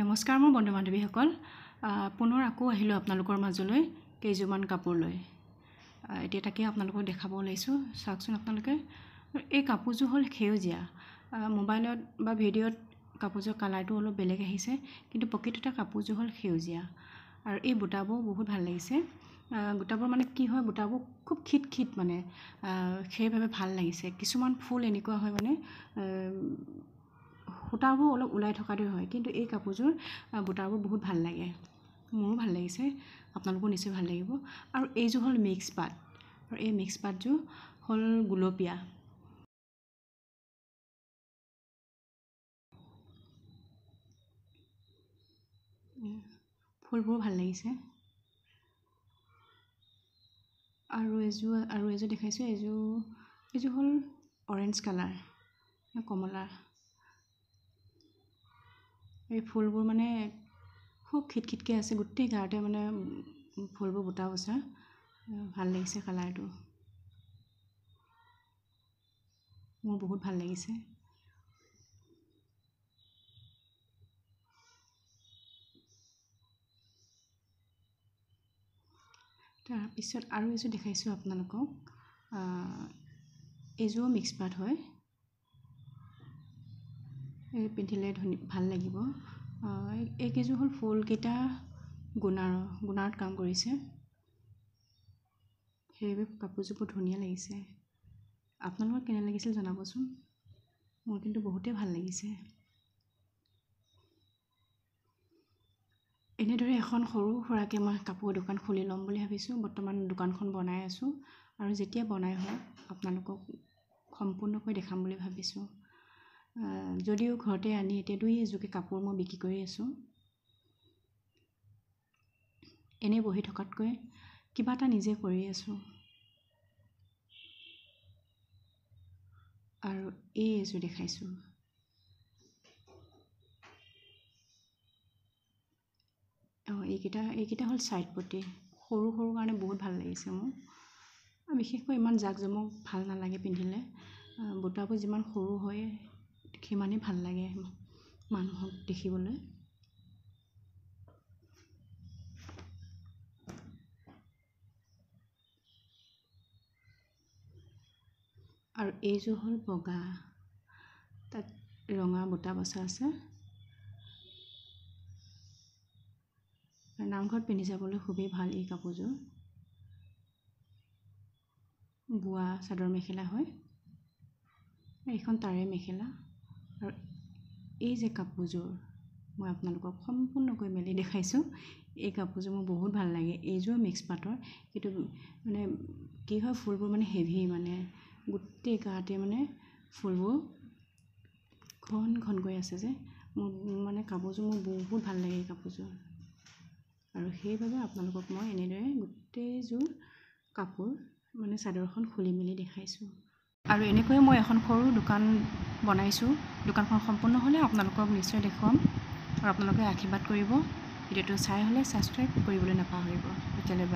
নমস্কাৰ মোৰ বন্ধু বান্ধৱীসকল পুনৰ আকৌ আহিলোঁ আপোনালোকৰ মাজলৈ কেইযোৰমান কাপোৰ লৈ এতিয়া তাকে আপোনালোকক দেখাব ওলাইছোঁ চাওকচোন আপোনালোকে এই কাপোৰযোৰ হ'ল সেউজীয়া মোবাইলত বা ভিডিঅ'ত কাপোৰযোৰ কালাৰটো অলপ বেলেগ আহিছে কিন্তু প্ৰকৃততে কাপোৰযোৰ হ'ল সেউজীয়া আৰু এই বুটাবোৰ বহুত ভাল লাগিছে বুটাবোৰ মানে কি হয় বুটাবোৰ খুব খিট খিট মানে সেইবাবে ভাল লাগিছে কিছুমান ফুল এনেকুৱা হয় মানে সূতাবোৰ অলপ ওলাই থকা দৰে হয় কিন্তু এই কাপোৰযোৰ বুটাবোৰ বহুত ভাল লাগে মোৰো ভাল লাগিছে আপোনালোকৰ নিশ্চয় ভাল লাগিব আৰু এইযোৰ হ'ল মিক্স পাট আৰু এই মিক্স পাটযোৰ হ'ল গোলপীয়া ফুলবোৰ ভাল লাগিছে আৰু এযোৰ আৰু এযোৰ দেখাইছোঁ এযোৰ এইযোৰ হ'ল অৰেঞ্জ কালাৰ কমলা এই ফুলবোৰ মানে খুব খিটখিটকৈ আছে গোটেই গাঁৱতে মানে ফুলবোৰ গোটা বছা ভাল লাগিছে কালাৰটো মোৰ বহুত ভাল লাগিছে তাৰপিছত আৰু এযোৰ দেখাইছোঁ আপোনালোকক এইযোৰো মিক্স পাট হয় এই পিন্ধিলে ধুনী ভাল লাগিব এই এইকেইযোৰ হ'ল ফুলকেইটা গুণাৰ গুণাৰত কাম কৰিছে সেইবাবে কাপোৰযোৰ বৰ ধুনীয়া লাগিছে আপোনালোকক কেনে লাগিছিল জনাবচোন মোৰ কিন্তু বহুতেই ভাল লাগিছে এনেদৰে এখন সৰু সুৰাকৈ মই কাপোৰৰ দোকান খুলি ল'ম বুলি ভাবিছোঁ বৰ্তমান দোকানখন বনাই আছোঁ আৰু যেতিয়া বনাই হয় আপোনালোকক সম্পূৰ্ণকৈ দেখাম বুলি ভাবিছোঁ যদিও ঘৰতে আনি এতিয়া দুই এযোৰকে কাপোৰ মই বিক্ৰী কৰি আছোঁ এনেই বহি থকাতকৈ কিবা এটা নিজে কৰি আছোঁ আৰু এই এযোৰ দেখাইছোঁ অঁ এইকেইটা এইকেইটা হ'ল ছাইড প্ৰতি সৰু সৰু কাৰণে বহুত ভাল লাগিছে মোৰ আৰু বিশেষকৈ ইমান জাক জমক ভাল নালাগে পিন্ধিলে বুটাবোৰ যিমান সৰু হয় সিমানেই ভাল লাগে মানুহক দেখিবলৈ আৰু এইযোৰ হ'ল বগা তাত ৰঙা বুটা বচা আছে নামঘৰত পিন্ধি যাবলৈ খুবেই ভাল এই কাপোৰযোৰ বোৱা চাদৰ মেখেলা হয় এইখন তাৰে মেখেলা আৰু এই যে কাপোৰযোৰ মই আপোনালোকক সম্পূৰ্ণকৈ মেলি দেখাইছোঁ এই কাপোৰযোৰ মোৰ বহুত ভাল লাগে এইযোৰ মিক্স পাটৰ কিন্তু মানে কি হয় ফুলবোৰ মানে হেভি মানে গোটেই গাতে মানে ফুলবোৰ ঘন ঘনকৈ আছে যে মোৰ মানে কাপোৰযোৰ মোৰ বহুত ভাল লাগে এই কাপোৰযোৰ আৰু সেইবাবে আপোনালোকক মই এনেদৰে গোটেইযোৰ কাপোৰ মানে চাদৰখন খুলি মেলি দেখাইছোঁ আৰু এনেকৈয়ে মই এখন সৰু দোকান বনাইছোঁ দোকানখন সম্পূৰ্ণ হ'লে আপোনালোকক নিশ্চয় দেখুৱাম আৰু আপোনালোকে আশীৰ্বাদ কৰিব ভিডিঅ'টো চাই হ'লে ছাবস্ক্ৰাইব কৰিবলৈ নাপাহৰিব এতিয়ালৈ